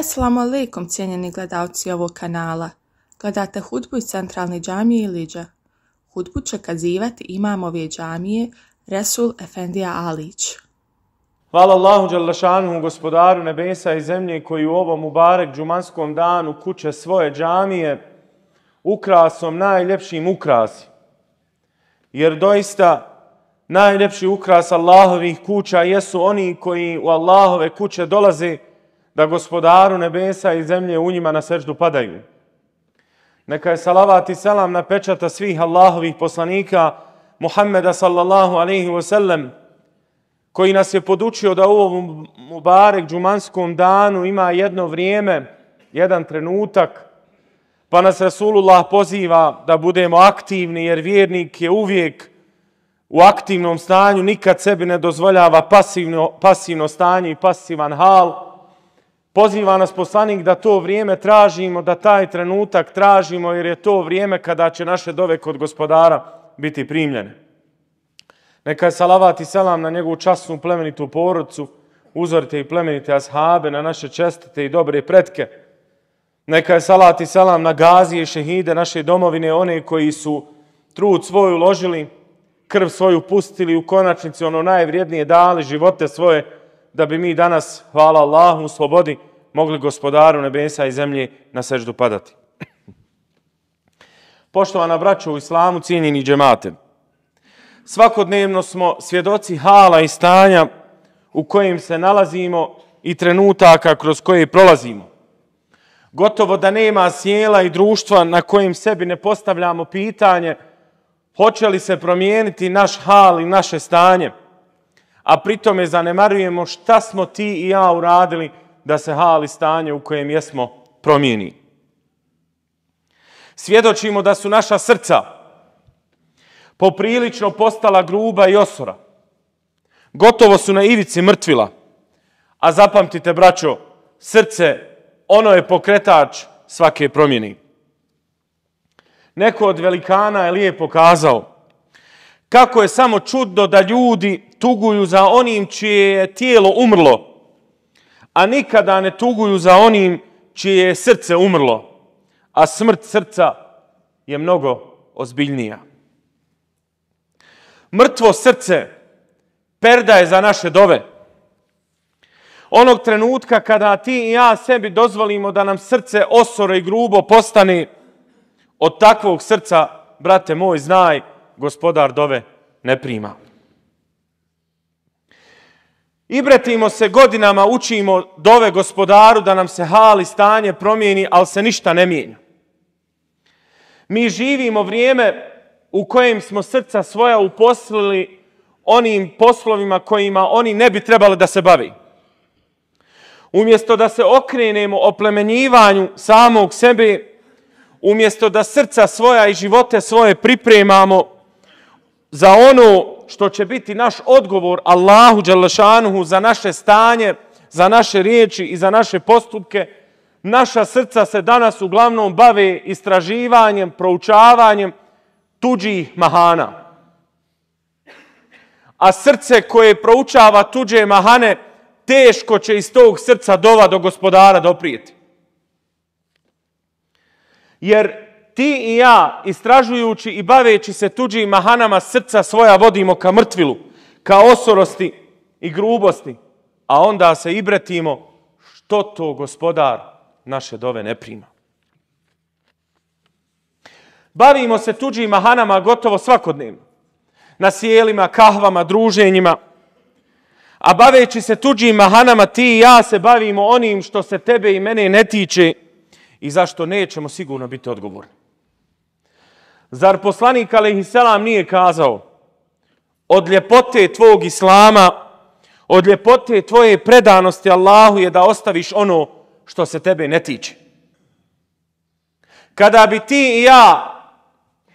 Assalamu alaikum, cijenjeni gledalci ovog kanala. Gledate hudbu iz centralne džamije Iliđa. Hudbu će kazivati imam ove džamije Resul Efendija Alić. Hvala Allahu Đalašanu, gospodaru nebesa i zemlje koji u ovom Mubarek džumanskom danu kuće svoje džamije ukrasom, najljepšim ukrasi. Jer doista najljepši ukras Allahovih kuća jesu oni koji u Allahove kuće dolaze da gospodaru nebesa i zemlje u njima na seždu padaju. Neka je salavat i salam na pečata svih Allahovih poslanika, Muhammeda sallallahu alaihi wasallam, koji nas je podučio da u ovom Mubarek džumanskom danu ima jedno vrijeme, jedan trenutak, pa nas Rasulullah poziva da budemo aktivni, jer vjernik je uvijek u aktivnom stanju, nikad sebi ne dozvoljava pasivno, pasivno stanje i pasivan hal, Poziva nas poslanik da to vrijeme tražimo, da taj trenutak tražimo jer je to vrijeme kada će naše dove kod gospodara biti primljene. Neka je salavat i selam na njegovu časnu plemenitu porodcu, uzorite i plemenite ashabe, na naše čestite i dobre pretke. Neka je salavat i selam na gazije i šehide naše domovine, one koji su trud svoj uložili, krv svoju pustili, u konačnici ono najvrijednije dali živote svoje, da bi mi danas, hvala Allahu, slobodi, mogli gospodaru nebesa i zemlje na seždu padati. Poštovana braćo u islamu, cijenjeni džemate, svakodnevno smo svjedoci hala i stanja u kojim se nalazimo i trenutaka kroz koje prolazimo. Gotovo da nema sjela i društva na kojim sebi ne postavljamo pitanje hoće li se promijeniti naš hal i naše stanje, a pritome zanemarujemo šta smo ti i ja uradili da se hali stanje u kojem jesmo promijeni. Svjedočimo da su naša srca poprilično postala gruba i osora. Gotovo su na ivici mrtvila. A zapamtite, braćo, srce, ono je pokretač svake promjeni. Neko od velikana je lijepo kazao kako je samo čudno da ljudi tuguju za onim čije je tijelo umrlo, a nikada ne tuguju za onim čije je srce umrlo, a smrt srca je mnogo ozbiljnija. Mrtvo srce perda je za naše dove. Onog trenutka kada ti i ja sebi dozvolimo da nam srce osoro i grubo postane, od takvog srca, brate moj, znaj, gospodar dove ne prima. Ibretimo se godinama, učimo dove gospodaru da nam se hali stanje promijeni, ali se ništa ne mijenja. Mi živimo vrijeme u kojem smo srca svoja uposlili onim poslovima kojima oni ne bi trebali da se bavi. Umjesto da se okrenemo oplemenjivanju samog sebe, umjesto da srca svoja i živote svoje pripremamo za ono što će biti naš odgovor Allahu Đalešanuhu za naše stanje, za naše riječi i za naše postupke, naša srca se danas uglavnom bave istraživanjem, proučavanjem tuđih mahana. A srce koje proučava tuđe mahane, teško će iz tog srca dova do gospodara doprijeti. Jer ti i ja, istražujući i baveći se tuđim mahanama srca svoja, vodimo ka mrtvilu, ka osorosti i grubosti, a onda se i bretimo što to gospodar naše dove ne prima. Bavimo se tuđim mahanama gotovo svakodnevno. Na sjelima, kahvama, druženjima. A baveći se tuđim mahanama ti i ja se bavimo onim što se tebe i mene ne tiče i zašto nećemo sigurno biti odgovorni. Zar poslanik salam nije kazao od ljepote tvog islama, od ljepote tvoje predanosti Allahu je da ostaviš ono što se tebe ne tiče. Kada bi ti i ja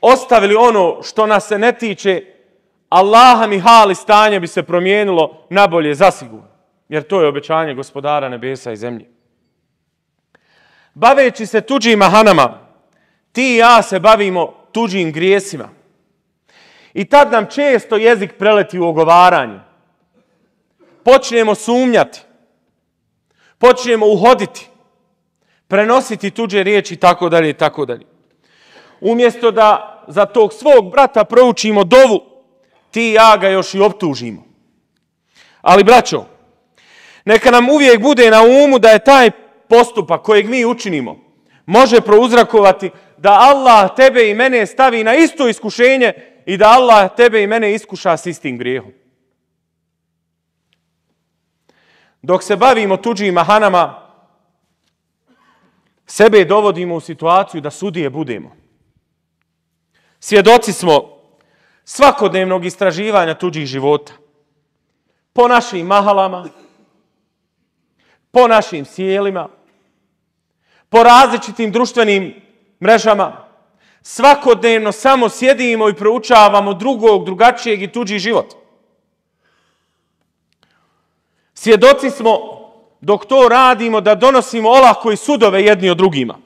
ostavili ono što nas se ne tiče, Allaha mi hali stanje bi se promijenilo nabolje zasigurno. Jer to je obećanje gospodara nebesa i zemlje. Baveći se tuđima hanama, ti i ja se bavimo tuđim grijesima. I tad nam često jezik preleti u ogovaranje. Počnemo sumnjati. Počnemo uhoditi. Prenositi tuđe riječi i tako dalje i tako dalje. Umjesto da za tog svog brata proučimo dovu, ti i ja ga još i optužimo. Ali braćo, neka nam uvijek bude na umu da je taj postupak kojeg mi učinimo može prouzrakovati da Allah tebe i mene stavi na isto iskušenje i da Allah tebe i mene iskuša s istim grijehom. Dok se bavimo tuđim mahanama, sebe dovodimo u situaciju da sudije budemo. Svjedoci smo svakodnevnog istraživanja tuđih života. Po našim mahalama, po našim sjelima, po različitim društvenim mrežama svakodnevno samo sjedimo i proučavamo drugog, drugačijeg i tuđi život. Svjedoci smo dok to radimo da donosimo olako i sudove jedni od drugima.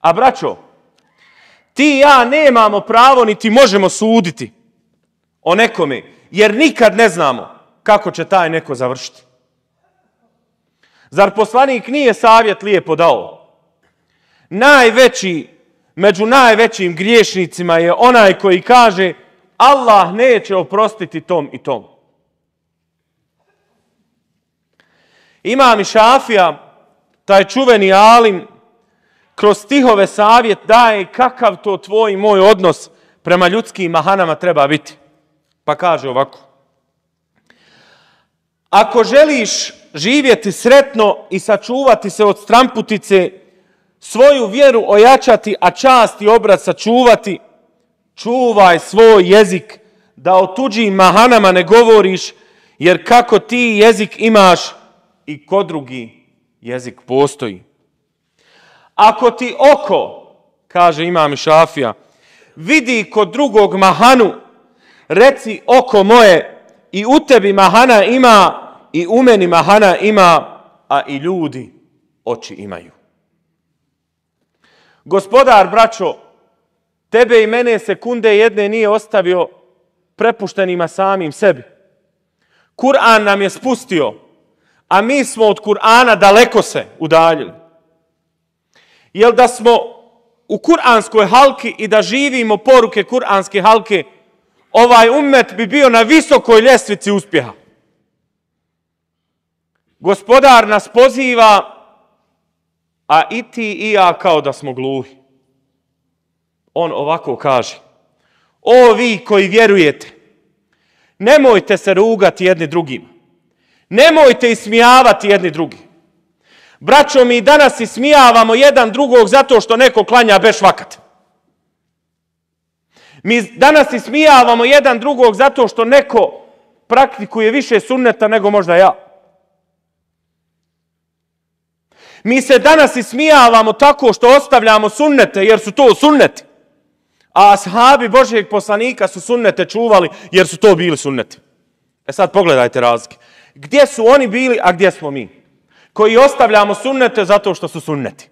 A braćo, ti i ja nemamo pravo niti možemo suditi o nekome, jer nikad ne znamo kako će taj neko završiti. Zar poslanik nije savjet lijepo dao? Najveći, među najvećim griješnicima je onaj koji kaže Allah neće oprostiti tom i tom. Imam i Šafija, taj čuveni alim, kroz stihove savjet daje kakav to tvoj i moj odnos prema ljudskim mahanama treba biti. Pa kaže ovako. Ako želiš živjeti sretno i sačuvati se od stramputice svoju vjeru ojačati, a čast i obrat sačuvati, čuvaj svoj jezik, da o tuđim mahanama ne govoriš, jer kako ti jezik imaš i ko drugi jezik postoji. Ako ti oko, kaže imam Šafija, vidi kod drugog mahanu, reci oko moje, i u tebi mahana ima, i u meni mahana ima, a i ljudi oči imaju. Gospodar, braćo, tebe i mene sekunde jedne nije ostavio prepuštenima samim sebi. Kur'an nam je spustio, a mi smo od Kur'ana daleko se udaljili. Jel da smo u kur'anskoj halki i da živimo poruke kur'anske halke, ovaj umet bi bio na visokoj ljestvici uspjeha. Gospodar nas poziva a i ti i ja kao da smo gluhi. On ovako kaže, o vi koji vjerujete, nemojte se rugati jedni drugima. Nemojte ismijavati jedni drugi. Braćo, mi danas ismijavamo jedan drugog zato što neko klanja bešvakat. Mi danas ismijavamo jedan drugog zato što neko praktikuje više sunneta nego možda ja. Mi se danas ismijavamo tako što ostavljamo sunnete jer su to sunneti. A ashabi Božijeg poslanika su sunnete čuvali jer su to bili sunneti. E sad pogledajte razlike. Gdje su oni bili, a gdje smo mi? Koji ostavljamo sunnete zato što su sunneti.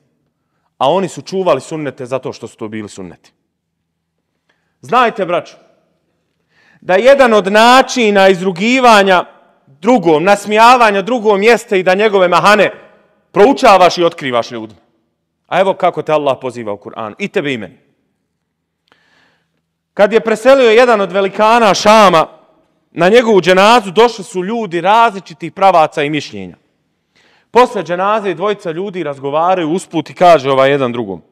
A oni su čuvali sunnete zato što su to bili sunneti. Znajte, braću, da jedan od načina izrugivanja drugom, nasmijavanja drugom jeste i da njegove mahane proučavaš i otkrivaš ljudima. A evo kako te Allah poziva u Kur'anu. I tebe imen. Kad je preselio jedan od velikana Šama, na njegovu dženazu došli su ljudi različitih pravaca i mišljenja. Posle dženaze dvojica ljudi razgovaraju usput i kaže ovaj jedan drugom.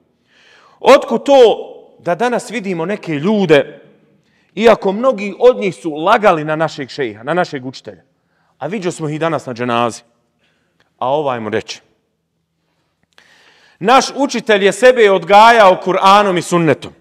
Otko to da danas vidimo neke ljude, iako mnogi od njih su lagali na našeg šeha, na našeg učitelja, a vidio smo ih danas na dženazi a ovaj mu reče. Naš učitelj je sebe odgajao Kur'anom i sunnetom.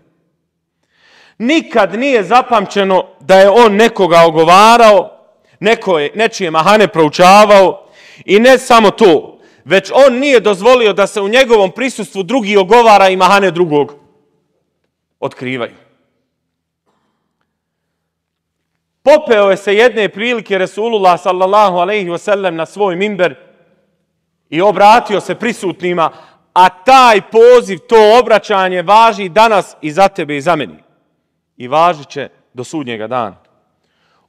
Nikad nije zapamćeno da je on nekoga ogovarao, neko nečije mahane proučavao i ne samo to, već on nije dozvolio da se u njegovom prisustvu drugi ogovara i mahane drugog otkrivaju. Popeo je se jedne prilike Resulullah sallallahu alaihi wasallam na svoj mimber i obratio se prisutnima, a taj poziv, to obraćanje važi danas i za tebe i za meni. I važit će do sudnjega dana.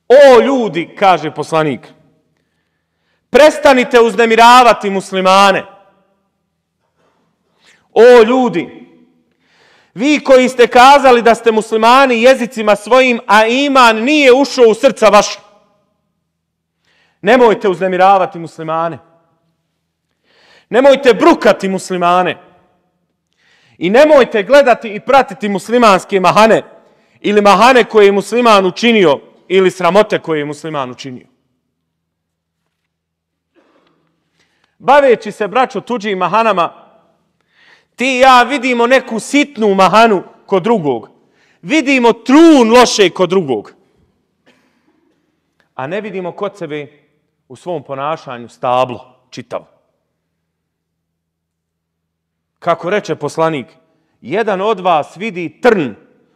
O ljudi, kaže poslanik, prestanite uznemiravati muslimane. O ljudi, vi koji ste kazali da ste muslimani jezicima svojim, a iman nije ušao u srca vaša. Nemojte uznemiravati muslimane. Nemojte brukati muslimane. I nemojte gledati i pratiti muslimanske mahane ili mahane koje je musliman učinio ili sramote koje je musliman učinio. Baveći se, braćo, tuđim mahanama, ti i ja vidimo neku sitnu mahanu kod drugog. Vidimo trun loše kod drugog. A ne vidimo kod sebe u svom ponašanju stablo čitavo. Kako reče poslanik, jedan od vas vidi trn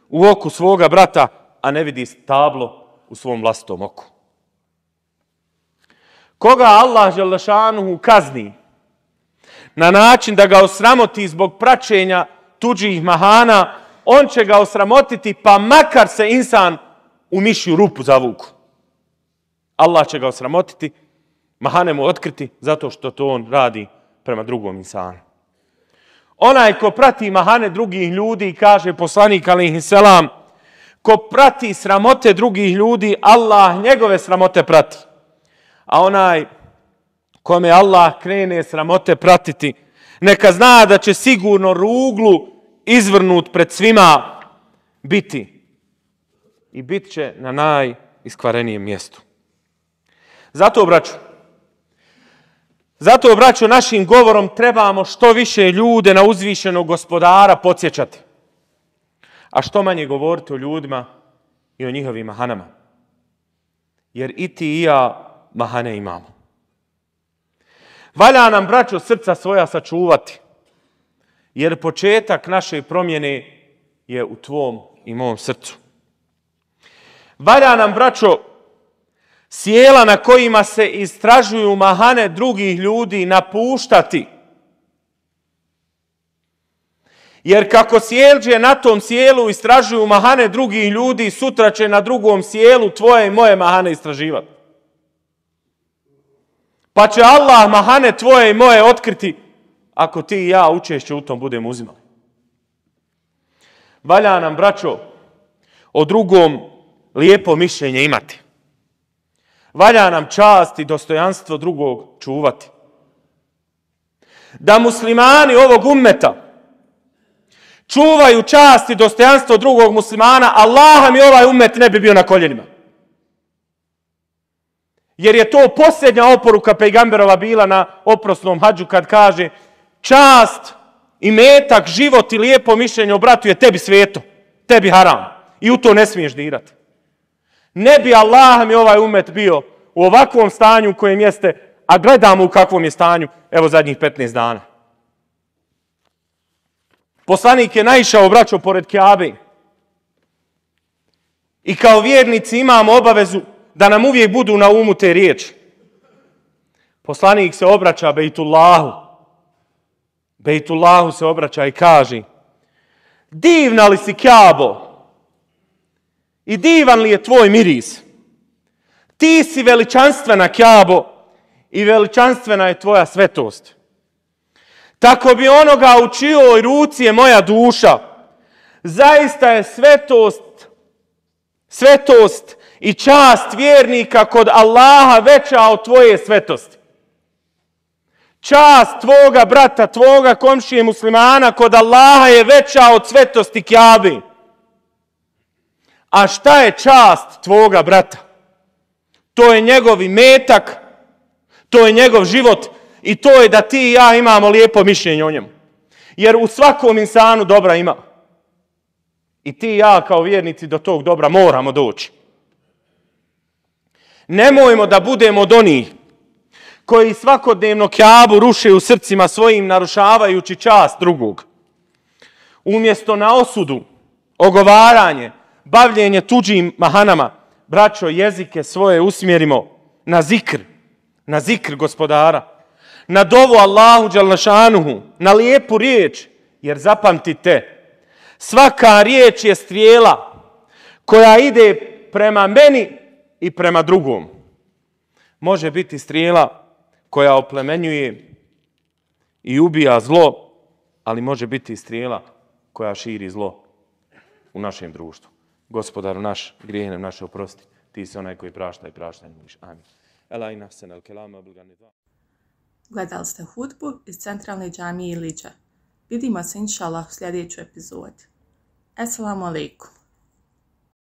u oku svoga brata, a ne vidi stablo u svom vlastom oku. Koga Allah Želešanuhu kazni na način da ga osramoti zbog praćenja tuđih mahana, on će ga osramotiti pa makar se insan u mišju rupu zavuku. Allah će ga osramotiti, mahane mu otkriti zato što to on radi prema drugom insanu. Onaj ko prati mahane drugih ljudi, kaže poslanik alaihi ko prati sramote drugih ljudi, Allah njegove sramote prati. A onaj kome Allah krene sramote pratiti, neka zna da će sigurno ruglu izvrnut pred svima biti. I bit će na najiskvarenijem mjestu. Zato, braću, zato, braćo, našim govorom trebamo što više ljude na uzvišenog gospodara podsjećati. A što manje govoriti o ljudima i o njihovim mahanama. Jer i ti i ja mahane imamo. Valja nam, braćo, srca svoja sačuvati. Jer početak naše promjene je u tvom i mom srcu. Valja nam, braćo, Sijela na kojima se istražuju mahane drugih ljudi napuštati. Jer kako sjelđe na tom sjelu istražuju mahane drugih ljudi, sutra će na drugom sjelu tvoje i moje mahane istraživati. Pa će Allah mahane tvoje i moje otkriti ako ti i ja učešće u tom budem uzimali. Valja nam, braćo, o drugom lijepo mišljenje imati. Valja nam čast i dostojanstvo drugog čuvati. Da muslimani ovog ummeta čuvaju čast i dostojanstvo drugog muslimana, Allah i ovaj ummet ne bi bio na koljenima. Jer je to posljednja oporuka pejgamberova bila na oprosnom hađu kad kaže čast i metak, život i lijepo mišljenje obratuje bratu je tebi sveto, tebi haram. I u to ne smiješ dirati. Ne bi Allah mi ovaj umet bio u ovakvom stanju u kojem jeste, a gledamo u kakvom je stanju, evo zadnjih 15 dana. Poslanik je naišao, obraćao pored Kjabe. I kao vjernici imamo obavezu da nam uvijek budu na umu te riječi. Poslanik se obraća Bejtullahu. Bejtullahu se obraća i kaže Divna li si Kjabo? i divan li je tvoj miris. Ti si veličanstvena kjabo i veličanstvena je tvoja svetost. Tako bi onoga u čijoj ruci je moja duša. Zaista je svetost, svetost i čast vjernika kod Allaha veća od tvoje svetosti. Čast tvoga brata, tvoga komšije muslimana kod Allaha je veća od svetosti kjabi. A šta je čast tvoga brata? To je njegov metak, to je njegov život i to je da ti i ja imamo lijepo mišljenje o njemu. Jer u svakom insanu dobra ima. I ti i ja kao vjernici do tog dobra moramo doći. Nemojmo da budemo od onih koji svakodnevno kjabu ruše u srcima svojim narušavajući čast drugog. Umjesto na osudu, ogovaranje, bavljenje tuđim mahanama. Braćo, jezike svoje usmjerimo na zikr, na zikr gospodara, na dovu Allahu Đalnašanuhu, na lijepu riječ, jer zapamtite, svaka riječ je strijela koja ide prema meni i prema drugom. Može biti strijela koja oplemenjuje i ubija zlo, ali može biti i strijela koja širi zlo u našem društvu gospodaru naš, grijeh naše oprosti. Ti si onaj koji prašta i prašta i muliš. Amin. Elajna dva Gledali ste hudbu iz centralne džamije Iliđa. Vidimo se inšalah u sljedeću epizodi. Assalamu alaikum.